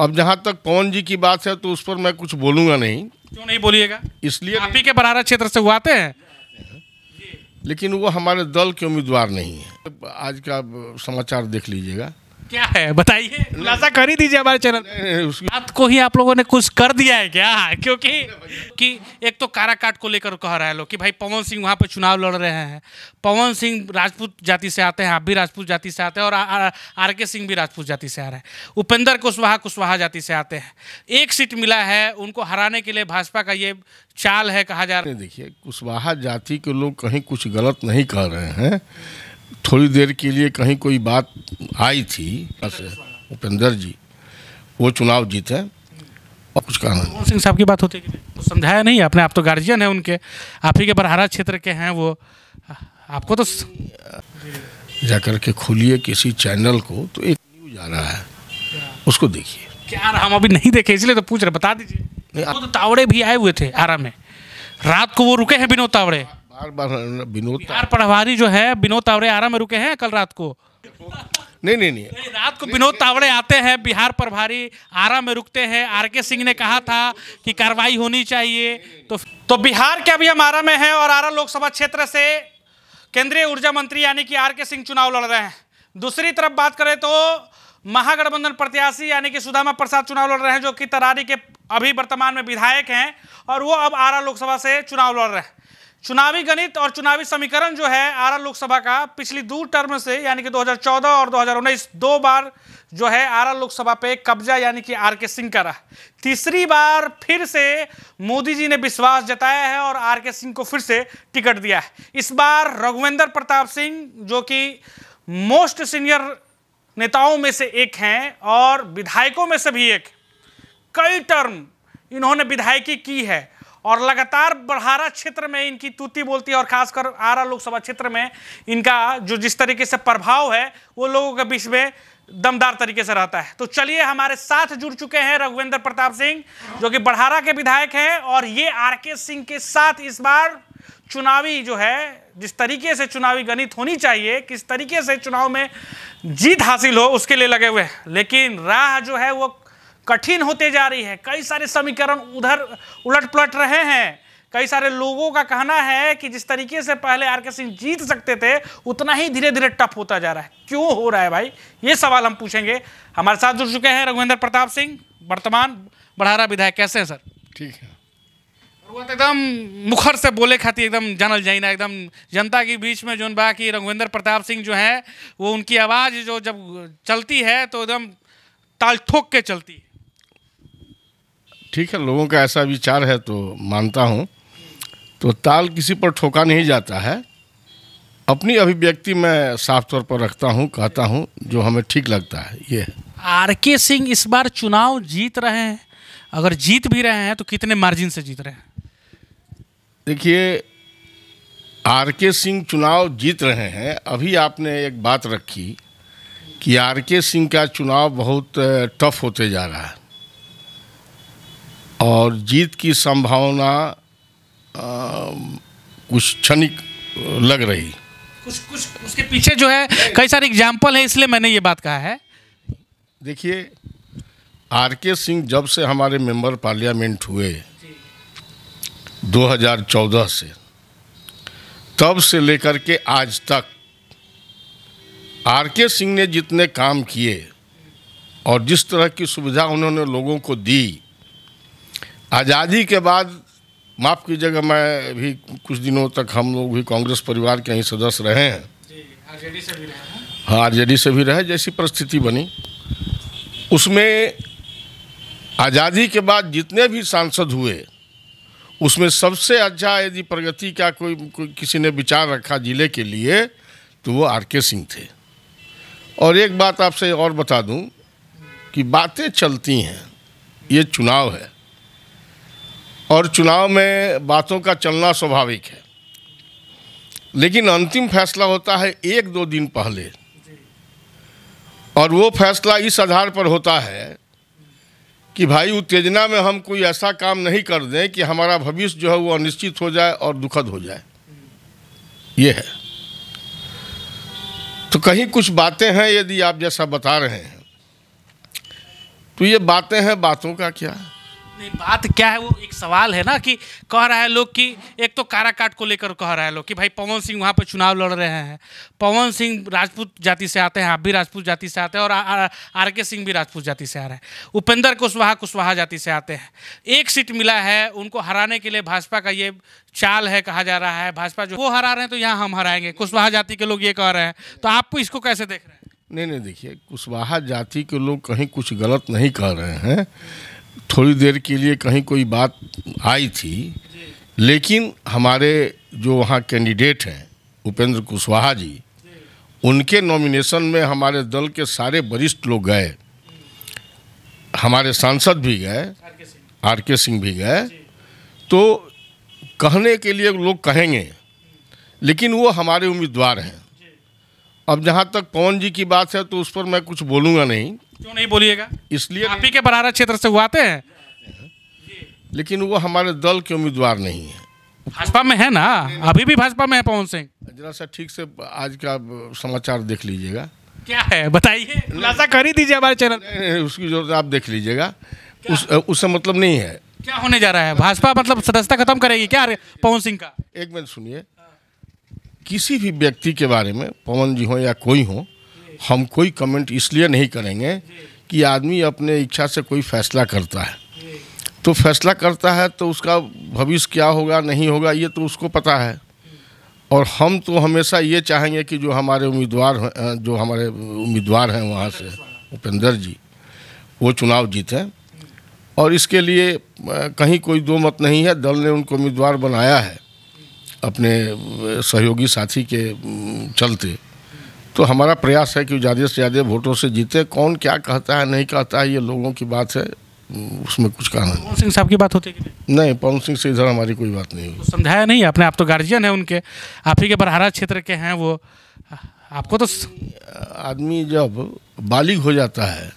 अब जहाँ तक पवन जी की बात है तो उस पर मैं कुछ बोलूंगा नहीं क्यों नहीं बोलिएगा इसलिए आप ही के बरारा क्षेत्र से हुआ हैं लेकिन वो हमारे दल के उम्मीदवार नहीं है आज का समाचार देख लीजिएगा क्या है बताइए खुलासा कर ही दीजिए हमारे चैनल रात को ही आप लोगों ने कुछ कर दिया है क्या क्योंकि कि एक तो काराकाट को लेकर कह रहा है लोग कि भाई पवन सिंह वहाँ पर चुनाव लड़ रहे हैं पवन सिंह राजपूत जाति से आते हैं आप भी राजपूत जाति से आते हैं और आर के सिंह भी राजपूत जाति से आ रहे हैं उपेंद्र कुशवाहा कुशवाहा जाति से आते हैं एक सीट मिला है उनको हराने के लिए भाजपा का ये चाल है कहा जा रहा है देखिए कुशवाहा जाति के लोग कहीं कुछ गलत नहीं कर रहे हैं थोड़ी देर के लिए कहीं कोई बात आई थी उपेंद्र जी वो चुनाव जीते और कुछ कहना सिंह साहब की बात होती है तो समझाया नहीं अपने आप तो गार्जियन है उनके आप ही के बरहारा क्षेत्र के हैं वो आपको तो जाकर के खोलिए किसी चैनल को तो एक न्यूज आ रहा है उसको देखिए क्या हम अभी नहीं देखे इसलिए तो पूछ रहे बता दीजिए तो तावड़े भी आए हुए थे आरा में रात को वो रुके हैं बिनो तावड़े विनोद प्रभारी जो है विनोद तावड़े आरा में रुके हैं कल रात को नहीं नहीं नहीं रात को विनोद तावड़े आते हैं बिहार प्रभारी आरा में रुकते हैं आर के सिंह ने कहा था कि कार्रवाई होनी चाहिए तो तो बिहार के अभी हम आरा में हैं और आरा लोकसभा क्षेत्र से केंद्रीय ऊर्जा मंत्री यानी कि आर के सिंह चुनाव लड़ रहे हैं दूसरी तरफ बात करें तो महागठबंधन प्रत्याशी यानी कि सुदामा प्रसाद चुनाव लड़ रहे हैं जो कि तरारी के अभी वर्तमान में विधायक हैं और वो अब आरा लोकसभा से चुनाव लड़ रहे हैं चुनावी गणित और चुनावी समीकरण जो है आरा लोकसभा का पिछली दो टर्म से यानी कि 2014 और 2019 दो बार जो है आरा लोकसभा पे कब्जा यानी कि आर के सिंह का रहा तीसरी बार फिर से मोदी जी ने विश्वास जताया है और आर के सिंह को फिर से टिकट दिया है इस बार रघुवेंद्र प्रताप सिंह जो कि मोस्ट सीनियर नेताओं में से एक हैं और विधायकों में से भी एक कई टर्म इन्होंने विधायकी की है और लगातार बढ़ारा क्षेत्र में इनकी तूती बोलती है और खासकर आरा लोकसभा क्षेत्र में इनका जो जिस तरीके से प्रभाव है वो लोगों के बीच में दमदार तरीके से रहता है तो चलिए हमारे साथ जुड़ चुके हैं रघुवेंद्र प्रताप सिंह जो कि बढ़ारा के विधायक हैं और ये आर के सिंह के साथ इस बार चुनावी जो है जिस तरीके से चुनावी गणित होनी चाहिए किस तरीके से चुनाव में जीत हासिल हो उसके लिए लगे हुए हैं लेकिन राह जो है वो कठिन होते जा रही है कई सारे समीकरण उधर उलट पलट रहे हैं कई सारे लोगों का कहना है कि जिस तरीके से पहले आर के सिंह जीत सकते थे उतना ही धीरे धीरे टफ होता जा रहा है क्यों हो रहा है भाई ये सवाल हम पूछेंगे हमारे साथ जुड़ चुके हैं रघुवेंद्र प्रताप सिंह वर्तमान बढ़ारा विधायक कैसे हैं सर ठीक है एकदम मुखर से बोले खाती एकदम जनल जाइना एकदम जनता के बीच में जो बा कि रघुवेंद्र प्रताप सिंह जो है वो उनकी आवाज़ जो जब चलती है तो एकदम ताल ठोक के चलती है ठीक है लोगों का ऐसा विचार है तो मानता हूँ तो ताल किसी पर ठोका नहीं जाता है अपनी अभिव्यक्ति मैं साफ तौर पर रखता हूँ कहता हूँ जो हमें ठीक लगता है ये आर के सिंह इस बार चुनाव जीत रहे हैं अगर जीत भी रहे हैं तो कितने मार्जिन से जीत रहे हैं देखिए आर के सिंह चुनाव जीत रहे हैं अभी आपने एक बात रखी कि आर के सिंह का चुनाव बहुत टफ होते जा रहा है और जीत की संभावना कुछ क्षणिक लग रही कुछ कुछ उसके पीछे जो है कई सारे एग्जाम्पल हैं इसलिए मैंने ये बात कहा है देखिए आर के सिंह जब से हमारे मेंबर पार्लियामेंट हुए 2014 से तब से लेकर के आज तक आर के सिंह ने जितने काम किए और जिस तरह की सुविधा उन्होंने लोगों को दी आज़ादी के बाद माफ़ की जगह मैं भी कुछ दिनों तक हम लोग भी कांग्रेस परिवार के ही सदस्य रहे हैं हाँ आर जे डी से भी रहे जैसी परिस्थिति बनी उसमें आज़ादी के बाद जितने भी सांसद हुए उसमें सबसे अच्छा यदि प्रगति का कोई, कोई किसी ने विचार रखा जिले के लिए तो वो आर के सिंह थे और एक बात आपसे और बता दूं कि बातें चलती हैं ये चुनाव है और चुनाव में बातों का चलना स्वाभाविक है लेकिन अंतिम फैसला होता है एक दो दिन पहले और वो फैसला इस आधार पर होता है कि भाई उत्तेजना में हम कोई ऐसा काम नहीं कर दें कि हमारा भविष्य जो है वो अनिश्चित हो जाए और दुखद हो जाए ये है तो कहीं कुछ बातें हैं यदि आप जैसा बता रहे हैं तो ये बातें हैं बातों का क्या है नहीं बात क्या है वो एक सवाल है ना कि कह रहा है लोग कि एक तो काराकाट को लेकर कह रहा है लोग कि भाई पवन सिंह वहाँ पर चुनाव लड़ रहे हैं पवन सिंह राजपूत जाति से आते हैं आप भी राजपूत जाति से आते हैं और आर के सिंह भी राजपूत जाति से आ रहे हैं उपेंद्र कुशवाहा कुशवाहा जाति से आते हैं एक सीट मिला है उनको हराने के लिए भाजपा का ये चाल है कहा जा रहा है भाजपा जो वो हरा रहे हैं तो यहाँ हम हराएंगे कुशवाहा जाति के लोग ये कह रहे हैं तो आप इसको कैसे देख रहे हैं नहीं नहीं देखिए कुशवाहा जाति के लोग कहीं कुछ गलत नहीं कह रहे हैं थोड़ी देर के लिए कहीं कोई बात आई थी लेकिन हमारे जो वहाँ कैंडिडेट हैं उपेंद्र कुशवाहा जी उनके नॉमिनेशन में हमारे दल के सारे वरिष्ठ लोग गए हमारे सांसद भी गए आर के सिंह भी गए तो कहने के लिए लोग कहेंगे लेकिन वो हमारे उम्मीदवार हैं अब जहाँ तक पवन जी की बात है तो उस पर मैं कुछ बोलूँगा नहीं क्यों नहीं बोलिएगा इसलिए आप ही के बरारा क्षेत्र से हुआ आते हैं लेकिन वो हमारे दल के उम्मीदवार नहीं है भाजपा में है ना अभी भी भाजपा में है पवन सिंह जरा सा ठीक से आज का समाचार देख लीजिएगा क्या है बताइए खुलासा कर ही दीजिए हमारे चैनल उसकी जरूरत आप देख लीजिएगा उस उससे मतलब नहीं है क्या होने जा रहा है भाजपा मतलब सदस्यता खत्म करेगी क्या पवन सिंह का एक मिनट सुनिए किसी भी व्यक्ति के बारे में पवन जी हो या कोई हो हम कोई कमेंट इसलिए नहीं करेंगे कि आदमी अपने इच्छा से कोई फैसला करता है तो फैसला करता है तो उसका भविष्य क्या होगा नहीं होगा ये तो उसको पता है और हम तो हमेशा ये चाहेंगे कि जो हमारे उम्मीदवार जो हमारे उम्मीदवार हैं वहाँ से उपेंद्र जी वो चुनाव जीतें और इसके लिए कहीं कोई दो मत नहीं है दल ने उनको उम्मीदवार बनाया है अपने सहयोगी साथी के चलते तो हमारा प्रयास है कि ज़्यादा से ज़्यादा वोटों से जीते कौन क्या कहता है नहीं कहता है ये लोगों की बात है उसमें कुछ कहना नहीं पवन सिंह साहब की बात होती है कि नहीं पवन सिंह से इधर हमारी कोई बात नहीं तो समझाया नहीं आपने आप तो गार्जियन है उनके आप ही के बरहारा क्षेत्र के हैं वो आपको तो आदमी जब बालिग हो जाता है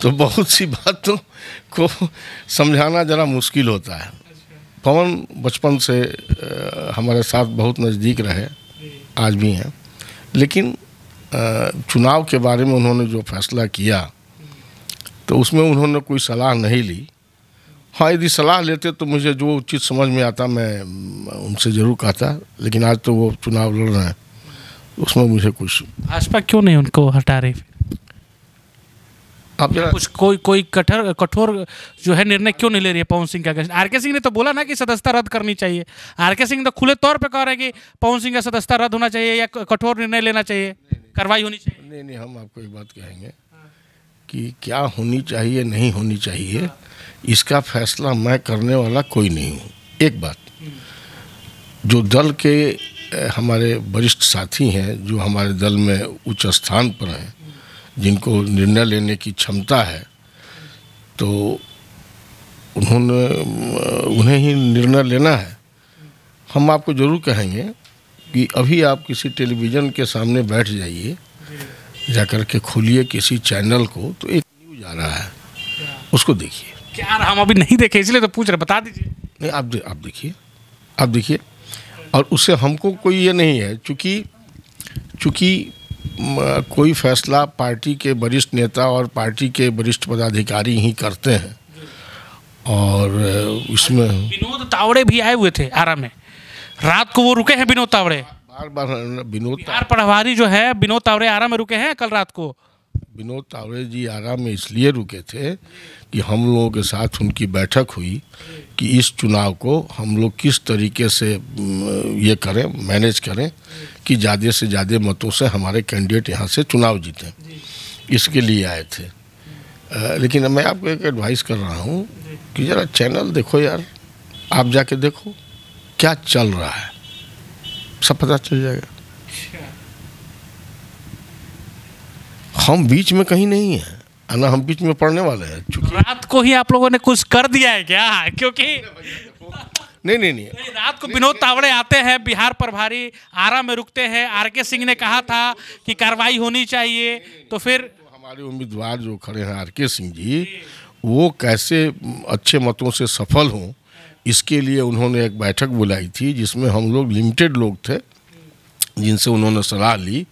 तो बहुत सी बातों को समझाना ज़रा मुश्किल होता है पवन बचपन से हमारे साथ बहुत नज़दीक रहे आज भी हैं लेकिन चुनाव के बारे में उन्होंने जो फैसला किया तो उसमें उन्होंने कोई सलाह नहीं ली हाँ यदि सलाह लेते तो मुझे जो चीज़ समझ में आता मैं उनसे ज़रूर कहता लेकिन आज तो वो चुनाव लड़ रहे हैं उसमें मुझे कुछ भाजपा क्यों नहीं उनको हटा रही अब कुछ कोई कोई कठोर कठोर जो है निर्णय क्यों नहीं ले रही है पवन सिंह का आर के सिंह ने तो बोला ना कि सदस्यता रद्द करनी चाहिए आर के सिंह तो खुले तौर पर कह रहे हैं कि पवन सिंह का सदस्यता रद्द होना चाहिए या कठोर निर्णय लेना चाहिए कार्रवाई होनी चाहिए नहीं नहीं हम आपको एक बात कहेंगे कि क्या होनी चाहिए नहीं होनी चाहिए इसका फैसला मैं करने वाला कोई नहीं हूँ एक बात जो दल के हमारे वरिष्ठ साथी हैं जो हमारे दल में उच्च स्थान पर हैं जिनको निर्णय लेने की क्षमता है तो उन्होंने उन्हें ही निर्णय लेना है हम आपको ज़रूर कहेंगे कि अभी आप किसी टेलीविज़न के सामने बैठ जाइए जा कर के खोलिए किसी चैनल को तो एक न्यूज आ रहा है उसको देखिए क्या हम अभी नहीं देखे इसलिए तो पूछ रहे बता दीजिए नहीं आप दे, आप देखिए आप देखिए और उससे हमको कोई ये नहीं है चूँकि चूँकि कोई फैसला पार्टी के वरिष्ठ नेता और पार्टी के वरिष्ठ पदाधिकारी ही करते हैं और इसमें विनोद तावड़े भी आए हुए थे आरा में रात को वो रुके हैं विनोद तावड़े बार बार विनोद प्रभारी जो है विनोद तावड़े आरा में रुके हैं कल रात को विनोद तावड़े जी आरा में इसलिए रुके थे कि हम लोगों के साथ उनकी बैठक हुई कि इस चुनाव को हम लोग किस तरीके से ये करें मैनेज करें कि ज़्यादा से ज़्यादा मतों से हमारे कैंडिडेट यहाँ से चुनाव जीतें इसके लिए आए थे आ, लेकिन मैं आपको एक एडवाइस कर रहा हूँ कि ज़रा चैनल देखो यार आप जाके देखो क्या चल रहा है सब पता चल जाएगा हम बीच में कहीं नहीं है ना हम बीच में पढ़ने वाले हैं रात को ही आप लोगों ने कुछ कर दिया है क्या क्योंकि नहीं नहीं नहीं रात को विनोद तावड़े आते हैं बिहार प्रभारी आरा में रुकते हैं आर के सिंह ने कहा था कि कार्रवाई होनी चाहिए तो फिर तो हमारे उम्मीदवार जो खड़े हैं आर के सिंह जी वो कैसे अच्छे मतों से सफल हों इसके लिए उन्होंने एक बैठक बुलाई थी जिसमें हम लोग लिमिटेड लोग थे जिनसे उन्होंने सलाह ली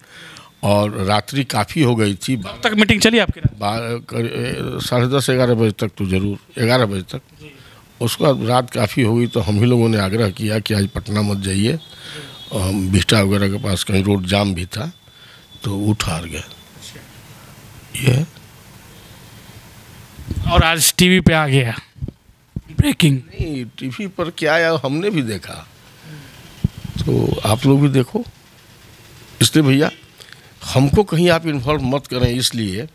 और रात्रि काफ़ी हो गई थी तक मीटिंग चली आपकी साढ़े दस ग्यारह बजे तक तो जरूर ग्यारह बजे तक उसके बाद रात काफ़ी हो गई तो हम ही लोगों ने आग्रह किया कि आज पटना मत जाइए हम बिस्टा वगैरह के पास कहीं रोड जाम भी था तो वो हार गए अच्छा। ये और आज टीवी पे आ गया ब्रेकिंग नहीं टीवी पर क्या आया हमने भी देखा तो आप लोग भी देखो इसलिए भैया हमको कहीं आप इन्वॉल्व मत करें इसलिए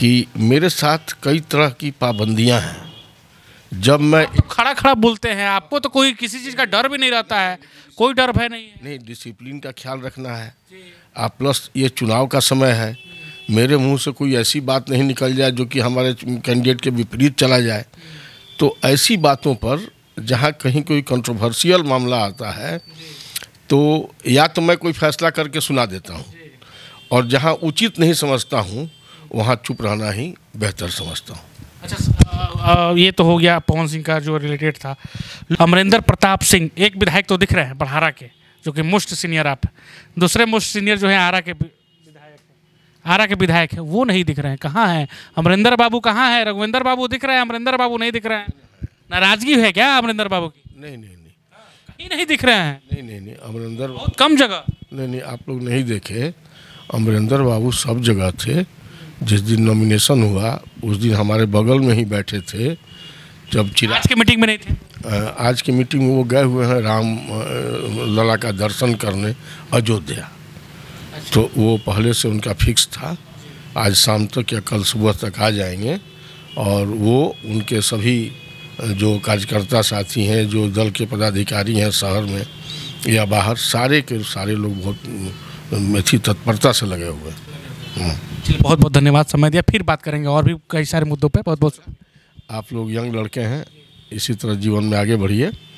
कि मेरे साथ कई तरह की पाबंदियां हैं जब मैं तो खड़ा खड़ा बोलते हैं आपको तो कोई किसी चीज़ का डर भी नहीं रहता है कोई डर भय नहीं है नहीं डिसिप्लिन का ख्याल रखना है आप प्लस ये चुनाव का समय है मेरे मुंह से कोई ऐसी बात नहीं निकल जाए जो कि हमारे कैंडिडेट के विपरीत चला जाए तो ऐसी बातों पर जहाँ कहीं कोई कंट्रोवर्शियल मामला आता है तो या तो मैं कोई फैसला करके सुना देता हूँ और जहाँ उचित नहीं समझता हूँ वहाँ चुप रहना ही बेहतर समझता हूँ अच्छा ये तो हो गया पवन सिंह का जो रिलेटेड था अमरिंदर प्रताप सिंह एक विधायक तो दिख रहे हैं बढ़ारा के जो कि मोस्ट सीनियर आप दूसरे मोस्ट सीनियर जो हैं आरा के आरा के विधायक हैं वो नहीं दिख रहे हैं कहाँ हैं अमरिंदर बाबू कहाँ हैं रघुविंदर बाबू दिख रहे हैं अमरिंदर बाबू नहीं दिख रहे हैं नाराजगी है क्या अमरिंदर बाबू की नहीं नहीं नहीं नहीं दिख रहे हैं नहीं नहीं नहीं अमरिंदर बहुत कम जगह नहीं नहीं आप लोग नहीं देखे अमरिंदर बाबू सब जगह थे जिस दिन नॉमिनेशन हुआ उस दिन हमारे बगल में ही बैठे थे जब चिराग आज की मीटिंग में नहीं थे आज की मीटिंग में वो गए हुए हैं राम लला का दर्शन करने अयोध्या अच्छा। तो वो पहले से उनका फिक्स था आज शाम तक या कल सुबह तक आ जाएंगे और वो उनके सभी जो कार्यकर्ता साथी हैं जो दल के पदाधिकारी हैं शहर में या बाहर सारे के सारे लोग बहुत मेथी तत्परता से लगे हुए हाँ। बहुत बहुत धन्यवाद समय दिया फिर बात करेंगे और भी कई सारे मुद्दों पर बहुत बहुत आप लोग यंग लड़के हैं इसी तरह जीवन में आगे बढ़िए